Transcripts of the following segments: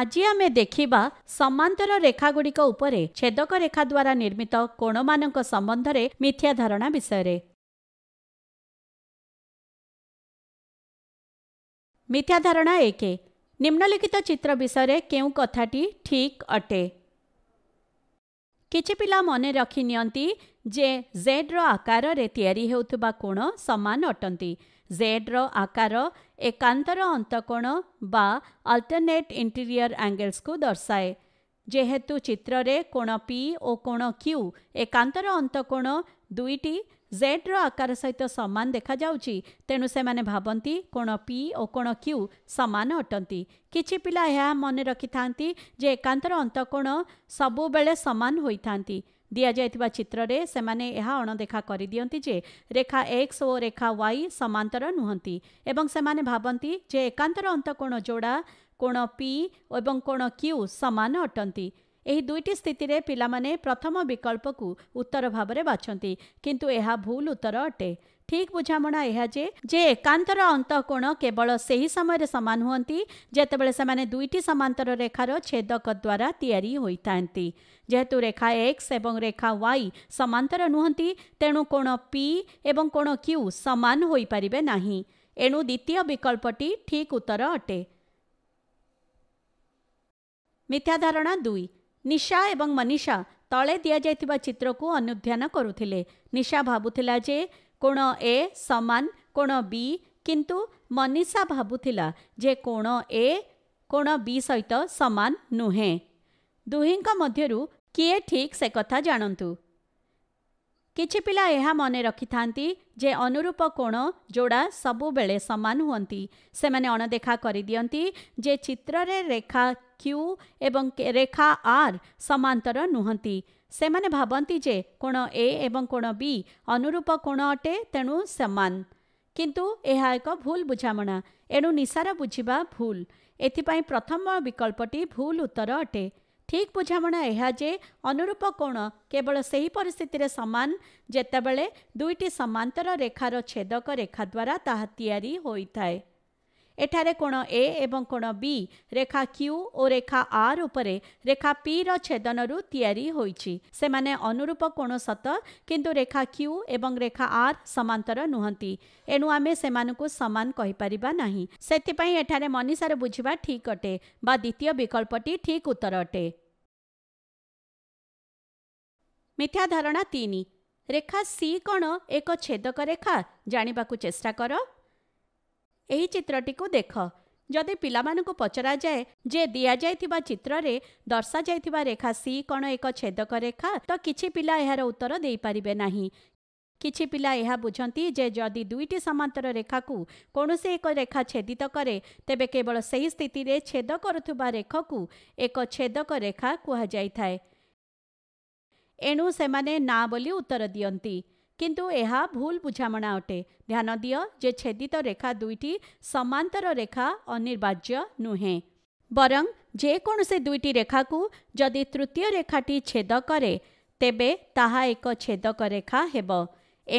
ଆଜି ଆମେ ଦେଖିବା ସମାନ୍ତର ରେଖାଗୁଡ଼ିକ ଉପରେ ଛେଦକ ରେଖା ଦ୍ୱାରା ନିର୍ମିତ କୋଣମାନଙ୍କ ସମ୍ବନ୍ଧରେ ମିଥ୍ୟା ଧାରଣା ବିଷୟରେ ମିଥ୍ୟା ଧାରଣା ଏକ ନିମ୍ନଲିଖିତ ଚିତ୍ର ବିଷୟରେ କେଉଁ କଥାଟି ଠିକ୍ ଅଟେ କିଛି ପିଲା ମନେ ରଖିନିଅନ୍ତି ଯେ ଜେଡ୍ର ଆକାରରେ ତିଆରି ହେଉଥିବା କୋଣ ସମାନ ଅଟନ୍ତି ଜେଡ୍ର ଆକାର ଏକାନ୍ତର ଅନ୍ତଃକୋଣ ବା ଅଲ୍ଟରନେଟ୍ ଇଣ୍ଟିରିୟର୍ ଆଙ୍ଗେଲ୍ସକୁ ଦର୍ଶାଏ ଯେହେତୁ ଚିତ୍ରରେ କୋଣ ପି ଓ କୋଣ କ୍ୟୁ ଏକାନ୍ତର ଅନ୍ତଃକୋଣ ଦୁଇଟି ଜେଡ୍ର ଆକାର ସହିତ ସମାନ ଦେଖାଯାଉଛି ତେଣୁ ସେମାନେ ଭାବନ୍ତି କୋଣ ପି ଓ କୋଣ କ୍ୟୁ ସମାନ ଅଟନ୍ତି କିଛି ପିଲା ଏହା ମନେ ରଖିଥାନ୍ତି ଯେ ଏକାନ୍ତର ଅନ୍ତଃକୋଣ ସବୁବେଳେ ସମାନ ହୋଇଥାନ୍ତି ଦିଆଯାଇଥିବା ଚିତ୍ରରେ ସେମାନେ ଏହା ଅଣଦେଖା କରିଦିଅନ୍ତି ଯେ ରେଖା ଏକ୍ସ ଓ ରେଖା ୱାଇ ସମାନ୍ତର ନୁହନ୍ତି ଏବଂ ସେମାନେ ଭାବନ୍ତି ଯେ ଏକାନ୍ତର ଅନ୍ତକୋଣ ଯୋଡ଼ା କୋଣ ପି ଏବଂ କୋଣ କ୍ୟୁ ସମାନ ଅଟନ୍ତି ଏହି ଦୁଇଟି ସ୍ଥିତିରେ ପିଲାମାନେ ପ୍ରଥମ ବିକଳ୍ପକୁ ଉତ୍ତର ଭାବରେ ବାଛନ୍ତି କିନ୍ତୁ ଏହା ଭୁଲ ଉତ୍ତର ଅଟେ ଠିକ୍ ବୁଝାମଣା ଏହା ଯେ ଯେ ଏକାନ୍ତର ଅନ୍ତଃକୋଣ କେବଳ ସେହି ସମୟରେ ସମାନ ହୁଅନ୍ତି ଯେତେବେଳେ ସେମାନେ ଦୁଇଟି ସମାନ୍ତର ରେଖାର ଛେଦକ ଦ୍ୱାରା ତିଆରି ହୋଇଥାନ୍ତି ଯେହେତୁ ରେଖା ଏକ୍ସ ଏବଂ ରେଖା ୱାଇ ସମାନ୍ତର ନୁହନ୍ତି ତେଣୁ କୋଣ ପି ଏବଂ କୋଣ କ୍ୟୁ ସମାନ ହୋଇପାରିବେ ନାହିଁ ଏଣୁ ଦ୍ୱିତୀୟ ବିକଳ୍ପଟି ଠିକ୍ ଉତ୍ତର ଅଟେ ମିଥ୍ୟାଧାରଣା ଦୁଇ ନିଶା ଏବଂ ମନୀଷା ତଳେ ଦିଆଯାଇଥିବା ଚିତ୍ରକୁ ଅନୁଧ୍ୟାନ କରୁଥିଲେ ନିଶା ଭାବୁଥିଲା ଯେ କୋଣ ଏ ସମାନ କୋଣ ବି କିନ୍ତୁ ମନୀଷା ଭାବୁଥିଲା ଯେ କୋଣ ଏ କୋଣ ବି ସହିତ ସମାନ ନୁହେଁ ଦୁହିଁଙ୍କ ମଧ୍ୟରୁ କିଏ ଠିକ୍ ସେ କଥା ଜାଣନ୍ତୁ କିଛି ପିଲା ଏହା ମନେ ରଖିଥାନ୍ତି ଯେ ଅନୁରୂପ କୋଣ ଯୋଡ଼ା ସବୁବେଳେ ସମାନ ହୁଅନ୍ତି ସେମାନେ ଅଣଦେଖା କରିଦିଅନ୍ତି ଯେ ଚିତ୍ରରେ ରେଖା କ୍ୟୁ ଏବଂ ରେଖା ଆର୍ ସମାନ୍ତର ନୁହନ୍ତି ସେମାନେ ଭାବନ୍ତି ଯେ କୋଣ ଏ ଏବଂ କୋଣ ବି ଅନୁରୂପ କୋଣ ଅଟେ ତେଣୁ ସମାନ କିନ୍ତୁ ଏହା ଏକ ଭୁଲ ବୁଝାମଣା ଏଣୁ ନିଶାର ବୁଝିବା ଭୁଲ ଏଥିପାଇଁ ପ୍ରଥମ ବିକଳ୍ପଟି ଭୁଲ ଉତ୍ତର ଅଟେ ଠିକ୍ ବୁଝାମଣା ଏହା ଯେ ଅନୁରୂପ କୋଣ କେବଳ ସେହି ପରିସ୍ଥିତିରେ ସମାନ ଯେତେବେଳେ ଦୁଇଟି ସମାନ୍ତର ରେଖାର ଛେଦକ ରେଖା ଦ୍ୱାରା ତାହା ତିଆରି ହୋଇଥାଏ ଏଠାରେ କୋଣ ଏ ଏବଂ କୋଣ ବି ରେଖା କ୍ୟୁ ଓ ରେଖା ଆର୍ ଉପରେ ରେଖା ପି ର ଛେଦନରୁ ତିଆରି ହୋଇଛି ସେମାନେ ଅନୁରୂପ କୋଣ ସତ କିନ୍ତୁ ରେଖା କ୍ୟୁ ଏବଂ ରେଖା ଆର୍ ସମାନ୍ତର ନୁହନ୍ତି ଏଣୁ ଆମେ ସେମାନଙ୍କୁ ସମାନ କହିପାରିବା ନାହିଁ ସେଥିପାଇଁ ଏଠାରେ ମନିଷାର ବୁଝିବା ଠିକ୍ ଅଟେ ବା ଦ୍ୱିତୀୟ ବିକଳ୍ପଟି ଠିକ୍ ଉତ୍ତର ଅଟେ ମିଥ୍ୟା ଧାରଣା ତିନି ରେଖା ସି କ'ଣ ଏକ ଛେଦକ ରେଖା ଜାଣିବାକୁ ଚେଷ୍ଟା କର ଏହି ଚିତ୍ରଟିକୁ ଦେଖ ଯଦି ପିଲାମାନଙ୍କୁ ପଚରାଯାଏ ଯେ ଦିଆଯାଇଥିବା ଚିତ୍ରରେ ଦର୍ଶାଯାଇଥିବା ରେଖା ସି କ'ଣ ଏକ ଛେଦକ ରେଖା ତ କିଛି ପିଲା ଏହାର ଉତ୍ତର ଦେଇପାରିବେ ନାହିଁ କିଛି ପିଲା ଏହା ବୁଝନ୍ତି ଯେ ଯଦି ଦୁଇଟି ସମାନ୍ତର ରେଖାକୁ କୌଣସି ଏକ ରେଖା ଛେଦିତ କରେ ତେବେ କେବଳ ସେହି ସ୍ଥିତିରେ ଛେଦ କରୁଥିବା ରେଖକୁ ଏକ ଛେଦକ ରେଖା କୁହାଯାଇଥାଏ ଏଣୁ ସେମାନେ ନା ବୋଲି ଉତ୍ତର ଦିଅନ୍ତି କିନ୍ତୁ ଏହା ଭୁଲ ବୁଝାମଣା ଅଟେ ଧ୍ୟାନ ଦିଅ ଯେ ଛେଦିତ ରେଖା ଦୁଇଟି ସମାନ୍ତର ରେଖା ଅନିର୍ବାର୍ଯ୍ୟ ନୁହେଁ ବରଂ ଯେକୌଣସି ଦୁଇଟି ରେଖାକୁ ଯଦି ତୃତୀୟ ରେଖାଟି ଛେଦ କରେ ତେବେ ତାହା ଏକ ଛେଦକ ରେଖା ହେବ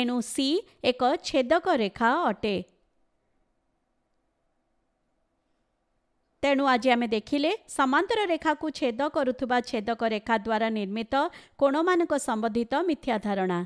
ଏଣୁ ସି ଏକ ଛେଦକ ରେଖା ଅଟେ ତେଣୁ ଆଜି ଆମେ ଦେଖିଲେ ସମାନ୍ତର ରେଖାକୁ ଛେଦ କରୁଥିବା ଛେଦକ ରେଖା ଦ୍ୱାରା ନିର୍ମିତ କୋଣମାନଙ୍କ ସମ୍ବନ୍ଧିତ ମିଥ୍ୟାଧାରଣା